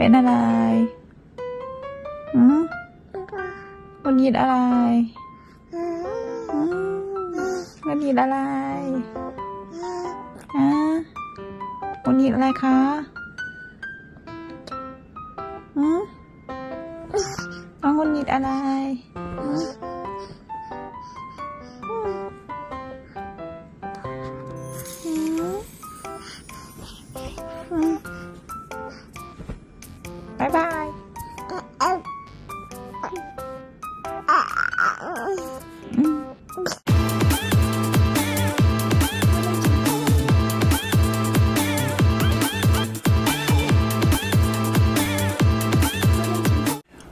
เป็นอะไรอืมวันนีดอะไรวันนีดอะไรฮะวันนีดอะไรคะอืมนงันนีดอะไร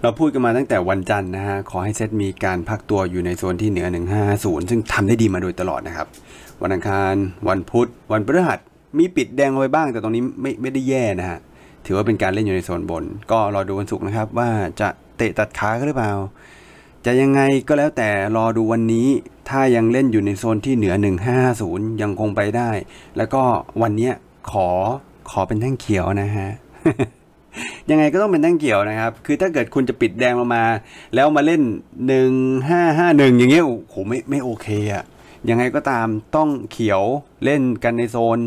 เราพูดกันมาตั้งแต่วันจันทร์นะฮะ ขอให้เซตมีการพักตัวอยู่ในโซนที่เหนือ 1 5 0 ซึ่งทำได้ดีมาโดยตลอดนะครับ วันอังคาร วันพุธ วันพฤหัสมีปิดแดงไว้บ้าง แต่ตรงนี้ไม่ไม่ได้แย่นะฮะ ถือว่าเป็นการเล่นอยู่ในโซนบน ก็รอดูวันศุกร์นะครับ ว่าจะเตะตัดขาหรือเปล่า จะยังไงก็แล้วแต่ รอดูวันนี้ ถ้ายังเล่นอยู่ในโซนที่เหนือ 1550 ยังคงไปได้ แล้วก็วันนี้ขอขอเป็นแท่งเขียวนะฮะยังไงก็ต้องเป็นแท่งเกี่ยวนะครับ คือถ้าเกิดคุณจะปิดแดงมามา แล้วมาเล่น 1 5 5 1 อย่างเงี้ยโอ้โหไม่ไม่โอเคอะยังไงก็ตามต้องเขียวเล่นกันในโซน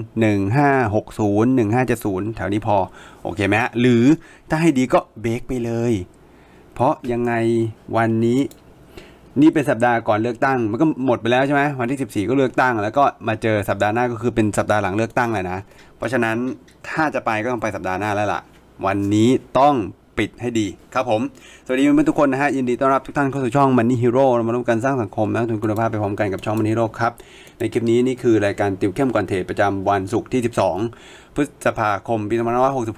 1560 1570 แถวนี้พอ โอเคไหมฮะหรือถ้าให้ดีก็เบรกไปเลย เพราะยังไงวันนี้ นี่เป็นสัปดาห์ก่อนเลือกตั้ง มันก็หมดไปแล้วใช่ไหมวันที่14ก็เลือกตั้ง แล้วก็มาเจอสัปดาห์หน้าก็คือเป็นสัปดาห์หลังเลือกตั้งเลยนะ เพราะฉะนั้นถ้าจะไปก็ต้องไปสัปดาห์หน้าแล้วล่ะวันนี้ต้องปิดให้ดีครับผม สวัสดีเพื่อนทุกคนนะฮะ ยินดีต้อนรับทุกท่านเข้าสู่ช่องมันนี่ฮีโร่เรามาร่วมกันสร้างสังคมนะทุนคุณภาพไปพร้อมกันกับช่องมันนี่ฮีโร่ครับ ในคลิปนี้นี่คือรายการติวเข้มก่อนเทรดประจำวันศุกร์ที่ 12 พฤษภาคมปี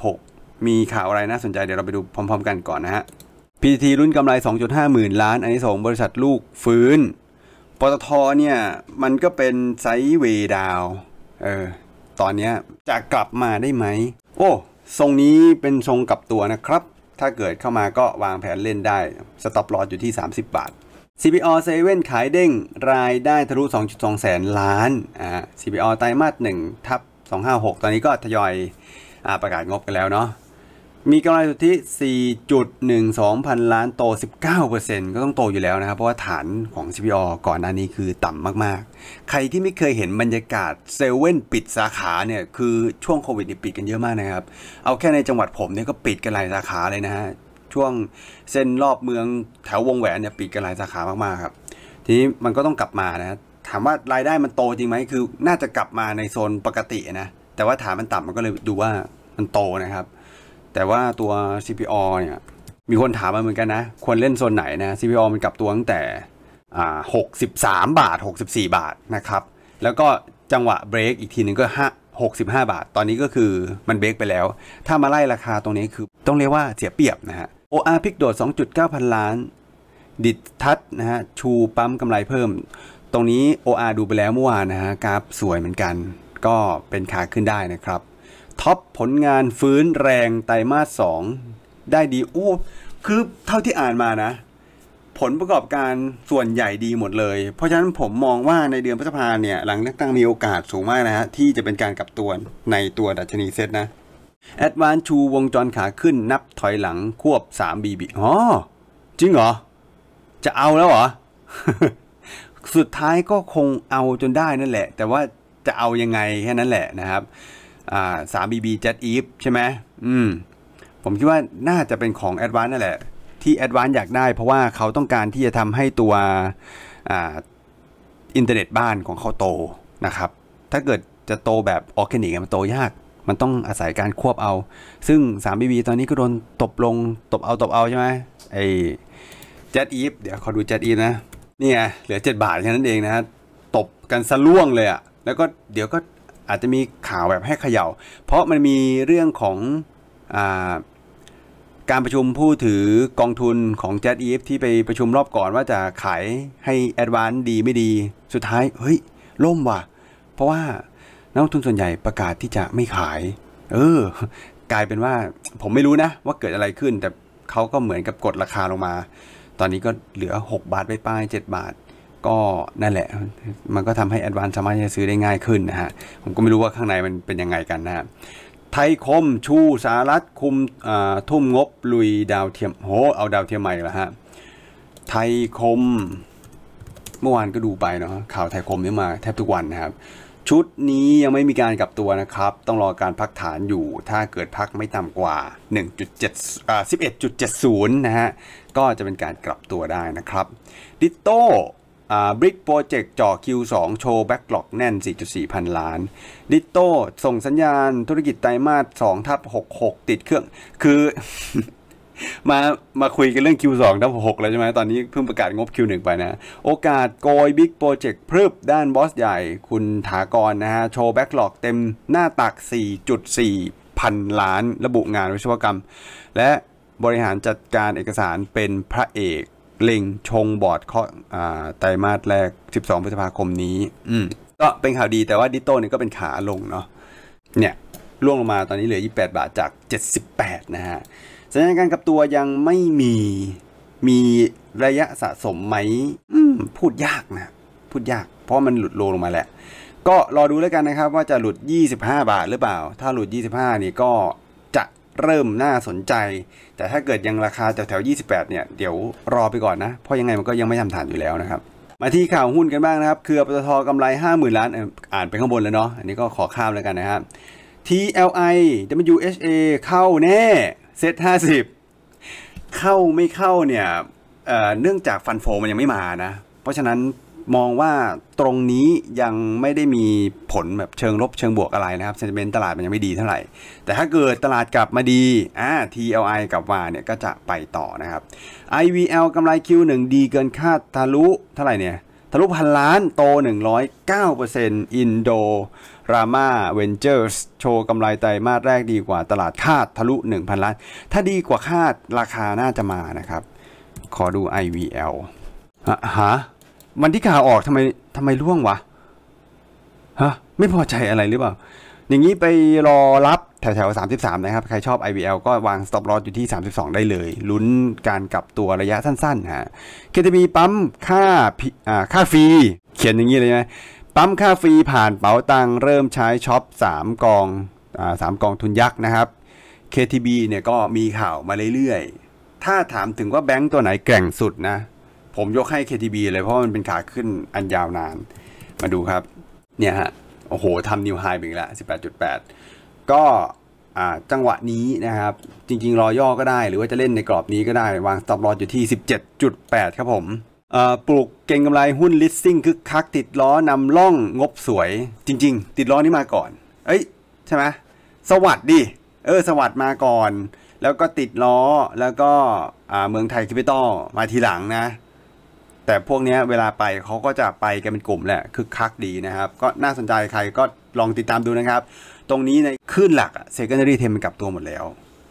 2566 มีข่าวอะไรน่าสนใจเดี๋ยวเราไปดูพร้อม ๆกันก่อนนะฮะ PTT รุ่นกำไร2.5หมื่นล้านอันนี้ส่งบริษัทลูกฟื้นปตทเนี่ยมันก็เป็นไซด์เวดาวเออตอนนี้จะกลับมาได้ไหมโอ้ทรงนี้เป็นทรงกับตัวนะครับ ถ้าเกิดเข้ามาก็วางแผนเล่นได้ สต็อปลอสอยู่ที่ 30 บาท CPO 7ขายเด้งรายได้ทะลุ2.2 แสนล้าน อ่า CPO ไตรมาส1ทับ256 ตอนนี้ก็ทยอยอประกาศงบกันแล้วเนาะมีกำไรสุทธิ4.12พันล้านโต 19%ก็ต้องโตอยู่แล้วนะครับ เพราะว่าฐานของ CPO ก่อนหน้านี้คือต่ำมากๆ ใครที่ไม่เคยเห็นบรรยากาศเซเว่นปิดสาขาเนี่ยคือช่วงโควิดนี่ปิดกันเยอะมากนะครับ เอาแค่ในจังหวัดผมเนี่ยก็ปิดกันหลายสาขาเลยนะฮะช่วงเส้นรอบเมืองแถววงแหวนเนี่ยปิดกันหลายสาขามากๆครับ ทีนี้มันก็ต้องกลับมานะ ถามว่ารายได้มันโตจริงไหมคือ น่าจะกลับมาในโซนปกตินะ แต่ว่าฐานมันต่ำมันก็เลยดูว่ามันโตนะครับแต่ว่าตัว CPO เนี่ย มีคนถามมาเหมือนกันนะ ควรเล่นโซนไหนนะ CPO มันกลับตัวตั้งแต่หกสิบสามบาท 64 บาทนะครับ แล้วก็จังหวะเบรกอีกทีหนึ่งก็ห้า65 บาท ตอนนี้ก็คือมันเบรกไปแล้ว ถ้ามาไล่ราคาตรงนี้คือต้องเรียกว่าเสียเปรียบนะฮะ OR พิกโดด 2.9 พันล้านดิดทัดนะฮะ ชูปั๊มกำไรเพิ่ม ตรงนี้ OR ดูไปแล้วเมื่อวานนะฮะ กราฟสวยเหมือนกัน ก็เป็นขาขึ้นได้นะครับท็อปผลงานฟื้นแรงไตรมาสสองได้ดีโอ้คือเท่าที่อ่านมานะ ผลประกอบการส่วนใหญ่ดีหมดเลย เพราะฉะนั้นผมมองว่าในเดือนพฤษภาเนี่ยหลังเลือกตั้งมีโอกาสสูงมากนะฮะที่จะเป็นการกลับตัวในตัวดัชนีเซ็ตนะแอดวานชูวงจรขาขึ้นนับถอยหลังควบ3 BB อ๋อจริงเหรอ จะเอาแล้วเหรอ สุดท้ายก็คงเอาจนได้นั่นแหละ แต่ว่าจะเอายังไงแค่นั้นแหละนะครับสามบีบีเจ็ดอีฟใช่ไหมอืม ผมคิดว่าน่าจะเป็นของแอดวานนั่นแหละที่แอดวานอยากได้เพราะว่าเขาต้องการที่จะทำให้ตัวอินเทอร์เน็ตบ้านของเขาโตนะครับถ้าเกิดจะโตแบบออร์แกนิกมันโตยาก มันต้องอาศัยการควบเอา ซึ่ง3 b b ตอนนี้ก็โดนตบลงตบเอาตบเอาใช่ไหมไอ้เจ็ดอีฟเดี๋ยวขอดูเจ็ดอีฟนะนี่ไงเหลือ 7 บาทแค่นั้นเองนะะตบกันสะล่วงเลยอะแล้วก็เดี๋ยวก็อาจจะมีข่าวแบบให้เขยา่า เพราะมันมีเรื่องของอการประชุมผู้ถือกองทุนของ j e t e f ที่ไปประชุมรอบก่อนว่าจะขายให้แอดวานดีไม่ดี สุดท้ายเฮ้ยล่มว่ะ เพราะว่านักลงทุนส่วนใหญ่ประกาศที่จะไม่ขาย เออ กลายเป็นว่าผมไม่รู้นะว่าเกิดอะไรขึ้น แต่เขาก็เหมือนกับกดราคาลงมา ตอนนี้ก็เหลือ 6 บาทไปป้าย 7 บาทก็นั่นแหละ มันก็ทำให้อดวานสามารถจะซื้อได้ง่ายขึ้นนะฮะ ผมก็ไม่รู้ว่าข้างในมันเป็นยังไงกันนะฮะ ไทยคม ชูสารัฐ คุมทุ่มงบ ลุยดาวเทียม โห เอาดาวเทียมใหม่ลอฮะ ไทยคม เมื่อวานก็ดูไปเนาะ ข่าวไทยคม นี่มาแทบทุกวันนะครับ ชุดนี้ยังไม่มีการกลับตัวนะครับ ต้องรอการพักฐานอยู่ ถ้าเกิดพักไม่ต่ำกว่า1.7อ11.70นะฮะ ก็จะเป็นการกลับตัวได้นะครับ ดิโตบริกโปรเจกต์จ่อ Q2 โชว์แบ็กหลอกแน่น 4.4 พันล้านดิโต้ส่งสัญญาณธุรกิจไตรมาส2ทับ 66 ติดเครื่อง คือมามาคุยกันเรื่อง Q2 ทับ6แล้วใช่ไหมตอนนี้เพิ่งประกาศงบ Q1 ไปนะโอกาสโกยบิ๊กโปรเจกต์พรึบด้านบอสใหญ่คุณถากรนะฮะโชว์แบ็กหลอกเต็มหน้าตัก 4.4 พันล้าน ระบุงานวิศวกรรม และบริหารจัดการเอกสารเป็นพระเอกเล็งชงบอร์ดข้อไตรมาสแรก 12 พฤษภาคมนี้ อืมก็เป็นข่าวดีแต่ว่าดิโต้เนี่ยก็เป็นขาลงเนาะ เนี่ยล่วงลงมาตอนนี้เหลือ 28 บาทจาก 78 นะฮะสัญญาการกับตัวยังไม่มีมีระยะสะสมไหมมพูดยากนะ พูดยาก เพราะมันหลุดโลลงมาแหละ ก็รอดูแล้วกันนะครับว่าจะหลุด 25 บาทหรือเปล่า ถ้าหลุด 25 นี่ก็เริ่มน่าสนใจแต่ถ้าเกิดยังราคาแถวๆ28เนี่ยเดี๋ยวรอไปก่อนนะ เพราะยังไงมันก็ยังไม่ทำฐานอยู่แล้วนะครับ มาที่ข่าวหุ้นกันบ้างนะครับ คือปตทกำไร50,000ล้านอ่านไปข้างบนแล้วเนาะอันนี้ก็ขอข้ามแล้วกันนะครับ TLI WHA เข้าแน่เซ็ต50 เข้าไม่เข้าเนี่ยเนื่องจากฟันโฟมันยังไม่มานะ เพราะฉะนั้นมองว่าตรงนี้ยังไม่ได้มีผลแบบเชิงลบเชิงบวกอะไรนะครับ เซนตเมนต์ตลาดมันยังไม่ดีเท่าไหร่ แต่ถ้าเกิดตลาดกลับมาดี อ่า TLI กับวาเนี่ยก็จะไปต่อนะครับ IVL กำไร Q1 ดีเกินคาดทะลุเท่าไหร่เนี่ย ทะลุพันล้านโต 109%อินโดรามาเวนเจอร์สโชว์กำไรไตรมาสแรกดีกว่าตลาดคาดทะลุ 1,000 ล้าน ถ้าดีกว่าคาดราคาน่าจะมานะครับ ขอดู IVL ฮะมันที่ข่าวออกทำไมทำไมร่วงวะฮะไม่พอใจอะไรหรือเปล่า อย่างนี้ไปรอรับแถวแถวสามสิบสามนะครับ ใครชอบ IVL ก็วางสต็อปลอ s อยู่ที่สสสามิบองได้เลยลุ้นการกลับตัวระยะสั้นๆฮะเคะมีปั๊มค่าค่าฟรี เขียนอย่างนี้เลยนะ ปั๊มค่าฟรีผ่านเป๋าตังเริ่มใช้ช็อปสามกองสามกองทุนยักษ์นะครับ KTB เนี่ยก็มีข่าวมาเรื่อยๆ ถ้าถามถึงว่าแบงก์ตัวไหนแกร่งสุดนะผมยกให้ KTB เลยเพราะมันเป็นขาขึ้นอันยาวนาน มาดูครับ เนี่ยฮะ โอ้โหทำนิวไฮไปปดจละ18.8 ก็จังหวะนี้นะครับ จริง ๆ รอย่อก็ได้ หรือว่าจะเล่นในกรอบนี้ก็ได้ วางสต็อปลอสอยู่ที่ 17.8 ครับผม ปลูกเก่งกำไรหุ้นลิสซิ่งคึกคักติดล้อนำล่องงบสวย จริงๆ ติดล้อนี้มาก่อน เอ้ยใช่ไหมสวัสดี เออสวัสดมาก่อน แล้วก็ติดล้อ แล้วก็เมืองไทยแคปิตอลมาทีหลังนะแต่พวกนี้เวลาไปเขาก็จะไปกันเป็นกลุ่มแหละคือคักดีนะครับ ก็น่าสนใจใครก็ลองติดตามดูนะครับ ตรงนี้ในคลื่นหลักเซกันดารีเท m มันกลับตัวหมดแล้ว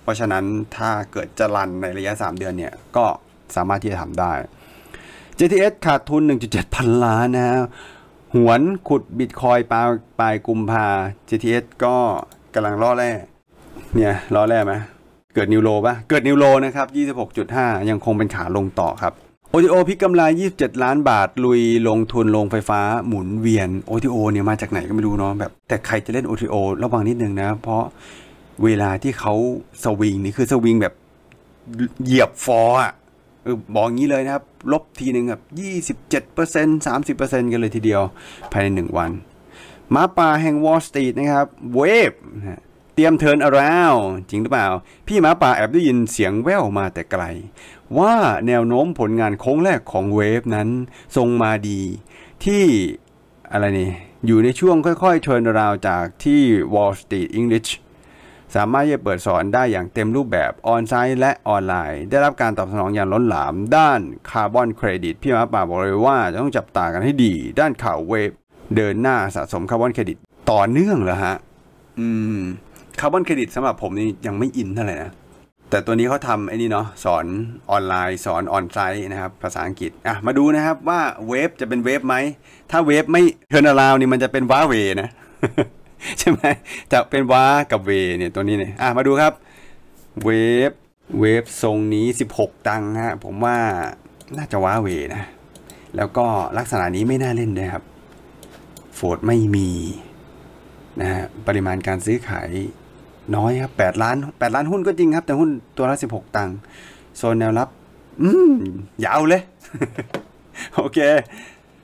เพราะฉะนั้นถ้าเกิดจะรันในระยะ 3 เดือนเนี่ย ก็สามารถที่จะทำได้ JTS ขาดทุน 1.7 พันล้านนะฮะหวนขุดบิตคอยปลายปลายกุมภา JTS ก็กำลังล่อแร่เนี่ยล่อแร่ไหมเกิดนิวโลปะเกิดนิวโลนะครับ26.5 ยังคงเป็นขาลงต่อครับโอทีโอพิกกำไร27 ล้านบาท ลุย ลงทุนลงไฟฟ้าหมุนเวียนโอทีโอเนี่ยมาจากไหนก็ไม่รู้เนาะแบบแต่ใครจะเล่นโอทีโอระวังนิดนึงนะ เพราะเวลาที่เขาสวิงนี่คือสวิงแบบเหยียบฟออ่ะบอกงี้เลยนะครับ ลบทีหนึ่งแบบ27% 30%กันเลยทีเดียว ภายใน 1 วัน มาป่าแห่งวอลสตรีทนะครับเวฟเตรียมเทินอราวจริงหรือเปล่า พี่หมาป่าแอบได้ยินเสียงแว่วมาแต่ไกล ว่าแนวโน้มผลงานโค้งแรกของเวฟนั้นทรงมาดี ที่อะไรนี่อยู่ในช่วงค่อย ๆเทินราวจากที่ Wall Street English สามารถจะเปิดสอนได้อย่างเต็มรูปแบบออนไซต์และออนไลน์ ได้รับการตอบสนองอย่างล้นหลาม ด้านคาร์บอนเครดิตพี่มาป่าบอกเลยว่าจะต้องจับตากันให้ดี ด้านข่าวเวฟเดินหน้าสะสมคาร์บอนเครดิตต่อเนื่องเหรอฮะอืมคาร์บอนเครดิตสำหรับผมนี่ยังไม่อินเท่าไหร่นะ แต่ตัวนี้เขาทำไอ้นี่เนาะสอนออนไลน์สอนออนไลน์นะครับ ภาษาอังกฤษ อ่ะมาดูนะครับว่าเวฟจะเป็นเวฟไหม ถ้าเวฟไม่เทอร์นาลาวนี่มันจะเป็นว้าเวนะ ใช่ไหม จะเป็นว้ากับเวเนี่ยตัวนี้เนี่ย อ่ะมาดูครับ เวฟเวฟทรงนี้ 16 ตังฮะผมว่าน่าจะว้าเวนะ แล้วก็ลักษณะนี้ไม่น่าเล่นนะครับโฟดไม่มีนะฮะปริมาณการซื้อขายน้อยครับแปดล้านแปดล้านหุ้นก็จริงครับ แต่หุ้นตัวละสิบหกตังค์โซนแนวรับ อืมย่าเอาเลย โอเค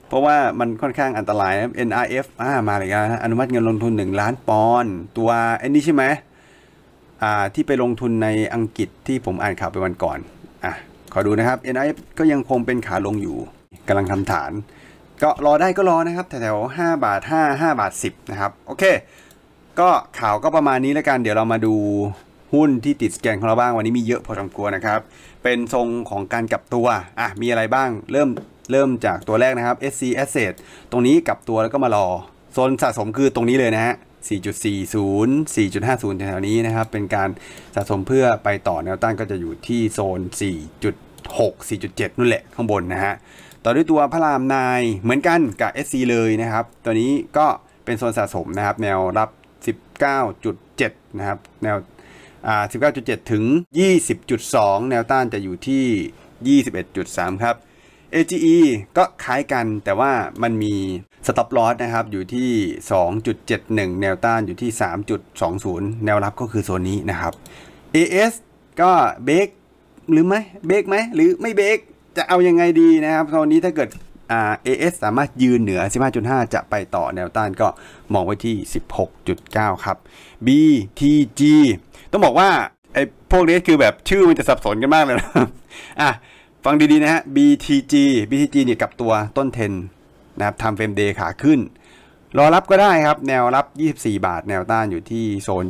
เพราะว่ามันค่อนข้างอันตราย NRF อ่ามาเลยับ อนุมัติเงินลงทุนหนึ่งล้านปอนด์ ตัวไอ้นี่ใช่ไหมอ่าที่ไปลงทุนในอังกฤษที่ผมอ่านข่าวไปวันก่อน อ่ะ ขอดูนะครับ NRF ก็ยังคงเป็นขาลงอยู่ กำลังทำฐานก็รอได้ก็รอนะครับ แถวๆ5บาท5 5บาท10นะครับ โอเคก็ข่าวก็ประมาณนี้แล้วกัน เดี๋ยวเรามาดูหุ้นที่ติดสแกนของเราบ้างวันนี้มีเยอะพอสมควรนะครับ เป็นทรงของการกลับตัว อ่ะ มีอะไรบ้าง เริ่ม เริ่มจากตัวแรกนะครับ SC Asset ตรงนี้กลับตัวแล้วก็มารอ โซนสะสมคือตรงนี้เลยนะฮะ4.40 4.50แถวนี้นะครับ เป็นการสะสมเพื่อไปต่อแนวต้านก็จะอยู่ที่โซน 4.6 4.7นู่นแหละข้างบนนะฮะ ต่อด้วยตัวพระรามนาย เหมือนกันกับ SC เลยนะครับ ตัวนี้ก็เป็นโซนสะสมนะครับแนวรับ19.7 นะครับแนว19.7 ถึง 20.2 แนวต้านจะอยู่ที่ 21.3 ครับ AGE ก็คล้ายกัน แต่ว่ามันมี stop loss นะครับ อยู่ที่ 2.71 แนวต้านอยู่ที่ 3.20 แนวรับก็คือโซนนี้นะครับ AS ก็เบรก หรือไหมเบรกไหมหรือไม่เบรก จะเอายังไงดีนะครับโซนนี้ถ้าเกิด RAS สามารถยืนเหนือ 15.5 จะไปต่อแนวต้านก็มองไว้ที่ 16.9 ครับ BTG ต้องบอกว่าไอ้พวกนี้คือแบบชื่อมันจะสับสนกันมากเลยนะอ่ะ ฟังดี ๆ นะฮะ BTG BTG เนี่ยกับตัวต้นเทน นะครับทำเฟรมเดย์ขาขึ้น รอรับก็ได้ครับ แนวรับ 24 บาทแนวต้านอยู่ที่โซน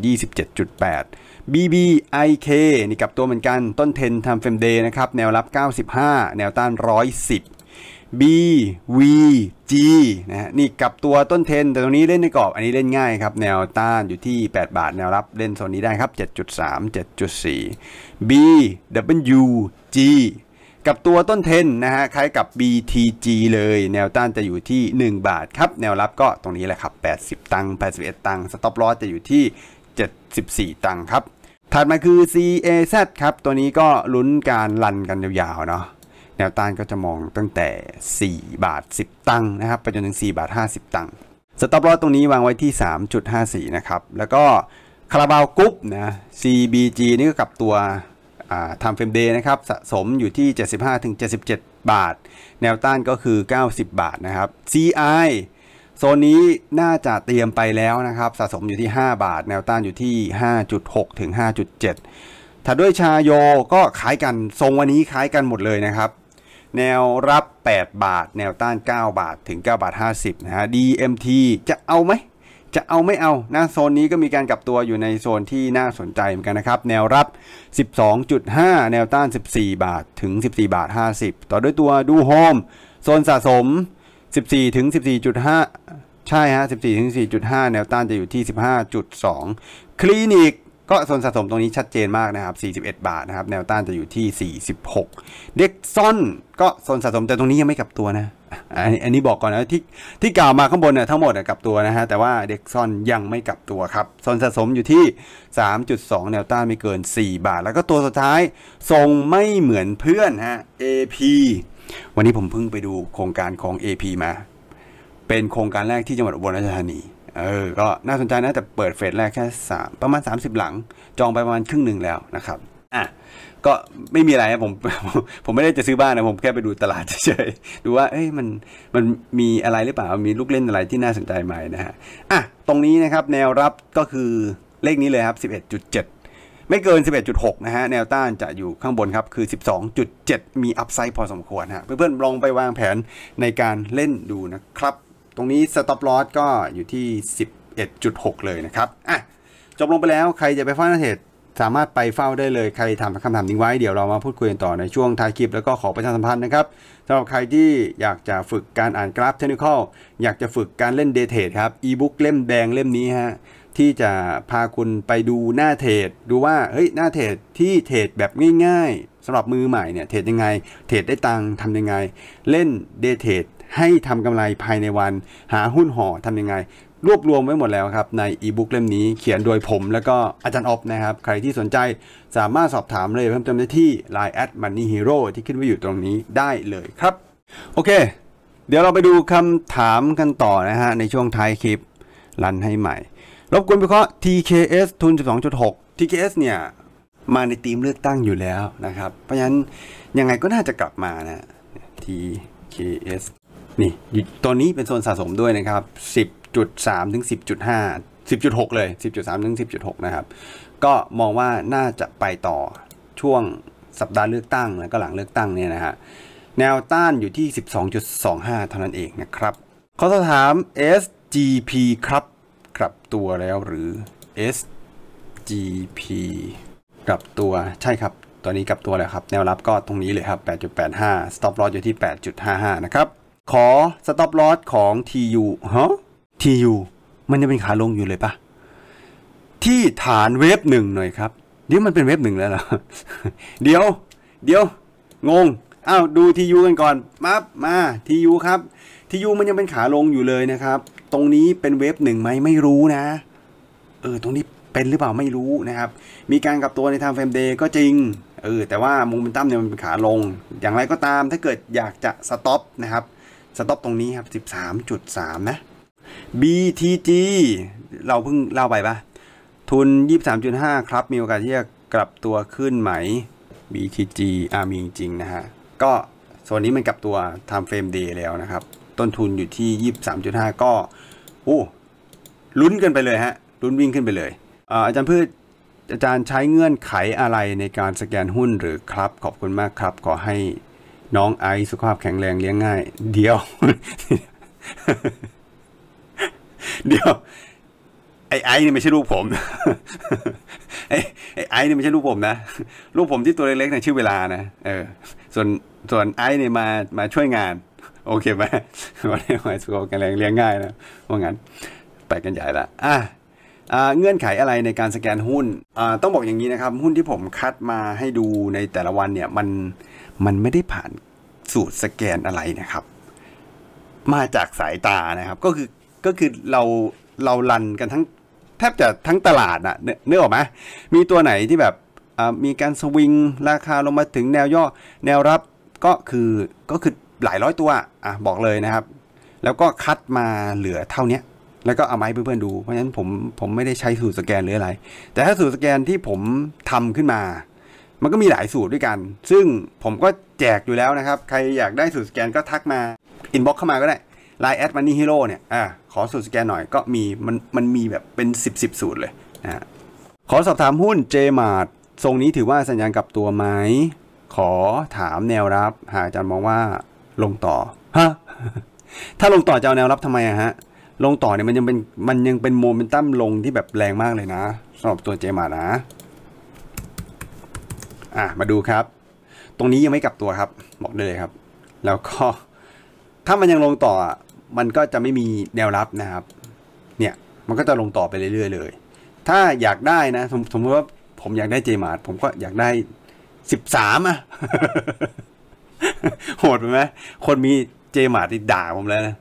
27.8 BBIK นี่กับตัวเหมือนกันต้นเทนทำเฟรมเดย์นะครับแนวรับ 95 แนวต้าน 110 B V G นะฮะนี่กับตัวต้นเทนแต่ตรงนี้เล่นในกรอบอันนี้เล่นง่ายครับแนวต้านอยู่ที่ 8 บาทแนวรับเล่นโซนนี้ได้ครับ 7.3 7.4 B W G กับตัวต้นเทนนะฮะคล้ายกับ BTG เลยแนวต้านจะอยู่ที่ 1 บาทครับแนวรับก็ตรงนี้แหละครับ80 ตังค์81ตังค์สต็อปลอสจะอยู่ที่ 74 ตังค์ครับ ถัดมาคือ CAZ ครับ ตัวนี้ก็ลุ้นการลันกันยาวๆเนาะแนวต้านก็จะมองตั้งแต่ 4 บาท 10 ตังค์นะครับ ไปจนถึง 4 บาท 50 ตังค์ สต็อปลอตตรงนี้วางไว้ที่ 3.54 นะครับ แล้วก็คาราบาวกรุ๊ปนะ CBG นี่ก็กลับตัวทำเฟรมเดย์นะครับ สะสมอยู่ที่ 75-77 บาท แนวต้านก็คือ 90 บาทนะครับ CI โซนนี้น่าจะเตรียมไปแล้วนะครับ สะสมอยู่ที่ 5 บาท แนวต้านอยู่ที่ 5.6 ถึง 5.7 ถ้าด้วยชาโยก็ขายกัน ทรงวันนี้ขายกันหมดเลยนะครับแนวรับ 8 บาท แนวต้าน 9 บาท ถึง 9 บาท 50 นะฮะ DMT จะเอาไหม จะเอาไม่เอาหน้าโซนนี้ก็มีการกลับตัวอยู่ในโซนที่น่าสนใจเหมือนกันนะครับ แนวรับ 12.5 แนวต้าน 14 บาท ถึง 14 บาท 50 ต่อด้วยตัวดูโฮม โซนสะสม 14 ถึง 14.5 ใช่ฮะ 14 ถึง 14.5 แนวต้านจะอยู่ที่ 15.2 คลินิกก็ส่วนสะสมตรงนี้ชัดเจนมากนะครับ 41 บาทนะครับ แนวต้านจะอยู่ที่ 46 เด็กซ่อนก็ส่วนสะสมแต่ตรงนี้ยังไม่กลับตัวนะ อันนี้บอกก่อนนะที่ที่กล่าวมาข้างบนเนี่ยทั้งหมดกลับตัวนะฮะ แต่ว่าเด็กซ่อนยังไม่กลับตัวครับส่วนสะสมอยู่ที่ 3.2 แนวต้านไม่เกิน 4 บาท แล้วก็ตัวสุดท้ายทรงไม่เหมือนเพื่อนฮะ AP วันนี้ผมเพิ่งไปดูโครงการของ AP มา เป็นโครงการแรกที่จังหวัดอุบลราชธานีเออ ก็น่าสนใจนะ แต่เปิดเฟสแรกแค่3ประมาณ 30 หลัง จองไปประมาณครึ่งหนึ่งแล้วนะครับ อ่ะ ก็ไม่มีอะไรผม ผมไม่ได้จะซื้อบ้านนะ ผมแค่ไปดูตลาดเฉยๆดูว่าเอ้ยมัน มันมีอะไรหรือเปล่า มีลูกเล่นอะไรที่น่าสนใจใหม่นะฮะ อ่ะ ตรงนี้นะครับแนวรับก็คือเลขนี้เลยครับ 11.7 ไม่เกิน 11.6นะฮะ แนวต้านจะอยู่ข้างบนครับ คือ 12.7 มีอัพไซด์พอสมควรฮะ เพื่อนๆ ลองไปวางแผนในการเล่นดูนะครับตรงนี้ Stop Loss ก็อยู่ที่ 11.6 เลยนะครับอ่ะจบลงไปแล้วใครจะไปเฝ้าหน้าเทรดสามารถไปเฝ้าได้เลยใครถามคำถามนิ้งไว้ เดี๋ยวเรามาพูดคุยกันต่อในช่วงท้ายคลิป แล้วก็ขอประชาสัมพันธ์นะครับสำหรับใครที่อยากจะฝึกการอ่านกราฟเทคนิคอลอยากจะฝึกการเล่นเดทเทดครับอีบุ๊กเล่มแดงเล่มนี้ฮะที่จะพาคุณไปดูหน้าเทรดดูว่าเฮ้ยหน้าเทรดที่เทรดแบบง่าย ๆสำหรับมือใหม่เนี่ยเทรดยังไงเทรดได้ตังทำยังไงเล่นเดทเทดให้ทำกำไรภายในวัน หาหุ้นห่อทำยังไง รวบรวมไว้หมดแล้วครับ ในอีบุ๊กเล่มนี้เขียนโดยผมแล้วก็อาจารย์อบนะครับ ใครที่สนใจสามารถสอบถามเลยเพิ่มเติมได้ที่ Line at Money Hero ที่ขึ้นไว้อยู่ตรงนี้ได้เลยครับ โอเค เดี๋ยวเราไปดูคำถามกันต่อนะฮะ ในช่วงท้ายคลิป รันให้ใหม่ รบกวนไปเคราะ TKS ทุน12.6 TKS เนี่ยมาในทีมเลือกตั้งอยู่แล้วนะครับเพราะฉะนั้นยังไงก็น่าจะกลับมานะ TKS นี่ตัวนี้เป็นโซนสะสมด้วยนะครับ 10.3 ถึง 10.5 10.6 เลย 10.3 ถึง 10.6 นะครับ ก็มองว่าน่าจะไปต่อช่วงสัปดาห์เลือกตั้ง แล้วก็หลังเลือกตั้งเนี่ยนะฮะแนวต้านอยู่ที่ 12.25 เท่านั้นเองนะครับ ข้อสอบถาม SGP ครับกลับตัวแล้วหรือ SGP กลับตัวใช่ครับ ตอนนี้กลับตัวแล้วครับ แนวรับก็ตรงนี้เลยครับ 8.85 stop loss อยู่ที่ 8.55 นะครับขอสต็อปลอสของ TU ฮะ TU มันยังเป็นขาลงอยู่เลยปะที่ฐานเวฟหนึ่งหน่อยครับเดี๋ยวมันเป็นเวฟหนึ่งแล้วเหรอเดี๋ยว เดี๋ยว งงอ้าวดู TU กันก่อน มามา TU ครับ TU มันยังเป็นขาลงอยู่เลยนะครับ ตรงนี้เป็นเวฟหนึ่งไหมไม่รู้นะ เออตรงนี้เป็นหรือเปล่าไม่รู้นะครับ มีการกลับตัวในทางเฟรมเดย์ก็จริงเออแต่ว่ามุมเป็นตั้มเนี่ยมันเป็นขาลง อย่างไรก็ตามถ้าเกิดอยากจะสต็อปนะครับสต็อปตรงนี้ครับ 13.3 นะ BTG เราเพิ่งเล่าไปปะทุน 23.5 ครับ มีโอกาสที่จะกลับตัวขึ้นไหม BTG อ่ามีจริงนะฮะ ก็ส่วนนี้มันกลับตัวทำเฟรมเดย์แล้วนะครับ ต้นทุนอยู่ที่ 23.5 ก็ โอ้ ลุ้นกันไปเลยฮะ ลุ้นวิ่งขึ้นไปเลย อาจารย์พืช อาจารย์ใช้เงื่อนไขอะไรในการสแกนหุ้นหรือครับ ขอบคุณมากครับขอให้น้องไอสุขภาพแข็งแรงเลี้ยงง่าย เดียว เดียวไอไอนี่ไม่ใช่ลูกผมไอไอไอนี่ไม่ใช่ลูกผมนะลูกผมที่ตัวเล็กๆนะ่ชื่อเวลานะ เออส่วนส่วนไอเนี่ยมามาช่วยงานโอเคไหมวันนี้หอยสุขภาพแข็งแรงเลี้ยงง่ายนะว่างั้นไปกันใหญ่ละอ่ะเงื่อนไขอะไรในการสแกนหุ้นต้องบอกอย่างนี้นะครับ หุ้นที่ผมคัดมาให้ดูในแต่ละวันเนี่ยมันมันไม่ได้ผ่านสูตรสแกนอะไรนะครับ มาจากสายตานะครับ ก็คือก็คือเราเราลันกันทั้งแทบจะทั้งตลาดนะเนื้อออกไหมมีตัวไหนที่แบบมีการสวิงราคาลงมาถึงแนวย่อ แนวรับก็คือก็คือหลายร้อยตัว อ่ะบอกเลยนะครับ แล้วก็คัดมาเหลือเท่านี้แล้วก็เอามาให้เพื่อนๆดูเพราะฉะนั้นผมผมไม่ได้ใช้สูตรสแกนหรืออะไร แต่ถ้าสูตรสแกนที่ผมทำขึ้นมามันก็มีหลายสูตรด้วยกัน ซึ่งผมก็แจกอยู่แล้วนะครับ ใครอยากได้สูตรสแกนก็ทักมา อินบ็อกเข้ามาก็ได้ ไลน์แอดมันนี่ฮีโร่เนี่ย อ่า ขอสูตรสแกนหน่อยก็มี มัน มันมีแบบเป็น 10บสสูตรเลยนะขอสอบถามหุ้นเจมาร์ทรงนี้ถือว่าสัญญาณกลับตัวไหม ขอถามแนวรับ หาอาจารย์มองว่าลงต่อ ฮะ ถ้าลงต่อจะเอาแนวรับทำไมอะฮะ ลงต่อเนี่ยมันยังเป็น มันยังเป็นโมเมนตัมลงที่แบบแรงมากเลยนะสำหรับตัวเจมาร์นะ่ะมาดูครับ ตรงนี้ยังไม่กลับตัวครับบอกได้เลยครับ แล้วก็ ถ้ามันยังลงต่อ มันก็จะไม่มีแนวรับนะครับ เนี่ย มันก็จะลงต่อไปเรื่อยๆเลย ถ้าอยากได้นะสมมติว่า ผมอยากได้เจมาร์ผมก็อยากได้สิบสามอ่ะ โหดไหมคนมีเจมาร์ที่ด่าผมแล้วนะ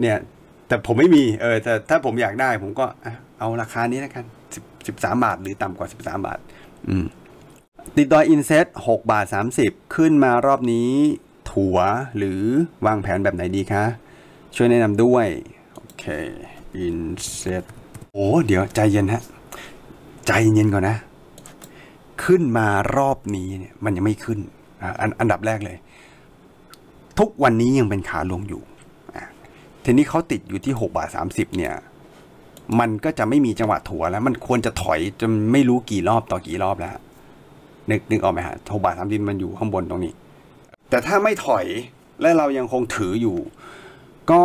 เนี่ย แต่ผมไม่มี เออ แต่ถ้าผมอยากได้ ผมก็เอาราคานี้แล้วกันสิบสามบาทหรือต่ำกว่าสิบสามบาท อืมติดดอยอินเซ็ต6บาท 30 ขึ้นมารอบนี้ถั่วหรือวางแผนแบบไหนดีคะช่วยแนะนำด้วย โอเคอินเซ็ตโอ้ เดี๋ยวใจเย็นฮะใจเย็นก่อนนะ ขึ้นมารอบนี้เนี่ยมันยังไม่ขึ้นอันอันดับแรกเลย ทุกวันนี้ยังเป็นขาลงอยู่ ทีนี้เขาติดอยู่ที่ 6 บาท30 เนี่ย มันก็จะไม่มีจังหวะถั่วแล้ว มันควรจะถอยจนไม่รู้กี่รอบต่อกี่รอบแล้วนึก นึกออกไหมฮะโทบาทามดินมันอยู่ข้างบนตรงนี้ แต่ถ้าไม่ถอย และเรายังคงถืออยู่ ก็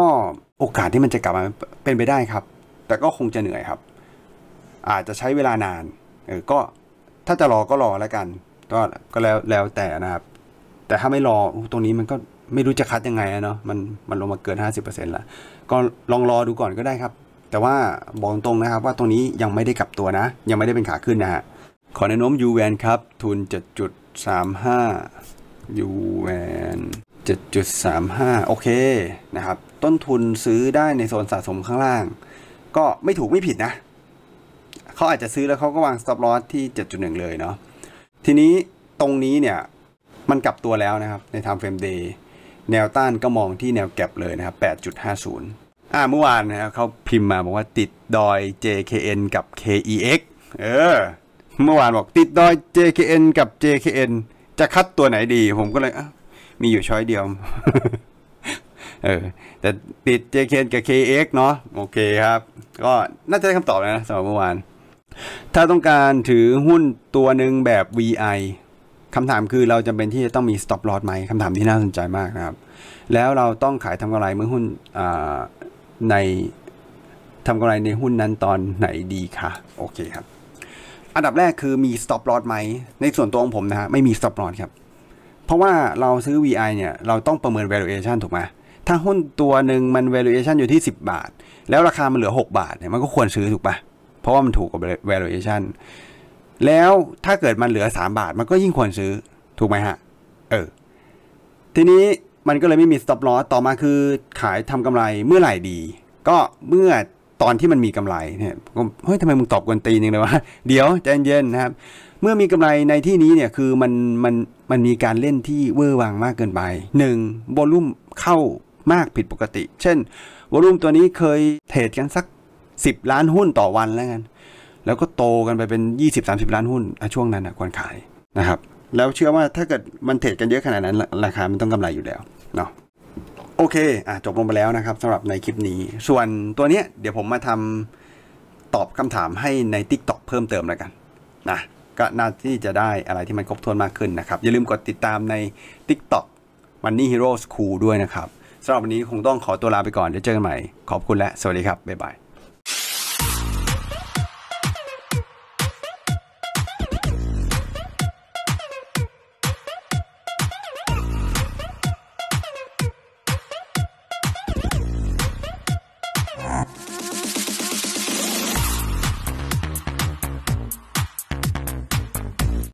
โอกาสที่มันจะกลับมาเป็นไปได้ครับ แต่ก็คงจะเหนื่อยครับ อาจจะใช้เวลานาน เออ ก็ถ้าจะรอก็รอแล้วกัน ก็ก็แล้วแล้วแต่นะครับ แต่ถ้าไม่รอ ตรงนี้มันก็ไม่รู้จะคัดยังไงนะเนาะ มันมันลงมาเกินห้าสิบเเปอร์50%แล้วก็ลองรอดูก่อนก็ได้ครับ แต่ว่าบอกตรงนะครับ ว่าตรงนี้ยังไม่ได้กลับตัวนะ ยังไม่ได้เป็นขาขึ้นนะฮะขอแนะโน้มยูแวนครับ ทุน 7.35ยูแวน7.35 โอเคนะครับ ต้นทุนซื้อได้ในโซนสะสมข้างล่าง ก็ไม่ถูกไม่ผิดนะเขาอาจจะซื้อแล้วเขาก็วางสต็อปลอสที่ 7.1 เลยเนาะทีนี้ตรงนี้เนี่ยมันกลับตัวแล้วนะครับ ในทำเฟรมเดย์แนวต้านก็มองที่แนวแก็บเลยนะครับ 8.50 อ่าเมื่อวานนะครับเขาพิมพ์มาบอกว่าติดดอย JKN กับ KEX เออเมื่อวานบอกติดดอย JKN กับ JKN จะคัดตัวไหนดี ผมก็เลยมีอยู่ช้อยเดียวเออแต่ติด JKN กับ KX เนาะโอเคครับ ก็น่าจะได้คำตอบนะสำหรับเมื่อวานถ้าต้องการถือหุ้นตัวหนึ่งแบบ VI คำถามคือเราจะเป็นที่จะต้องมี stop loss ไหมคำถามที่น่าสนใจมากนะครับ แล้วเราต้องขายทำกำไรเมื่อหุ้นในทำกำไรในหุ้นนั้นตอนไหนดีคะโอเคครับอันดับแรกคือมี stop loss ไหม ในส่วนตัวของผมนะฮะไม่มี stop loss ครับ เพราะว่าเราซื้อ VI เนี่ย เราต้องประเมิน valuation ถูกไหม ถ้าหุ้นตัวหนึ่งมัน valuation อยู่ที่ 10 บาท แล้วราคามันเหลือ 6 บาทเนี่ยมันก็ควรซื้อถูกปะเพราะว่ามันถูกกว่า valuation แล้วถ้าเกิดมันเหลือ 3 บาท มันก็ยิ่งควรซื้อถูกไหมฮะ เออ ทีนี้มันก็เลยไม่มี stop loss ต่อมาคือขายทำกำไรเมื่อไหร่ดี ก็เมื่อตอนที่มันมีกำไรเนี่ยผมเฮ้ยทำไมมึงตอบกวนตีนยังเลยวะ เดี๋ยวใจเย็นนะครับ เมื่อมีกำไรในที่นี้เนี่ยคือมันมันมันมีการเล่นที่เวอร์วางมากเกินไปหนึ่งวอลุ่มเข้ามากผิดปกติ เช่นวอลุ่มตัวนี้เคยเทรดกันสัก 10 ล้านหุ้นต่อวันแล้วกัน แล้วก็โตกันไปเป็น 20-30 ล้านหุ้น ช่วงนั้นนะควรขายนะครับ แล้วเชื่อว่าถ้าเกิดมันเทรดกันเยอะขนาดนั้นราคา มันต้องกำไรอยู่แล้วเนาะโอเคอ่ะจบลงไปแล้วนะครับสำหรับในคลิปนี้ ส่วนตัวเนี้ยเดี๋ยวผมมาทำตอบคำถามให้ใน TikTok เพิ่มเติมแล้วกันนะ ก็น่าที่จะได้อะไรที่มันครบถ้วนมากขึ้นนะครับ อย่าลืมกดติดตามใน TikTok Money Hero School ด้วยนะครับ สำหรับวันนี้คงต้องขอตัวลาไปก่อนเดี๋ยวเจอกันใหม่ ขอบคุณและ สวัสดีครับ บ๊ายบาย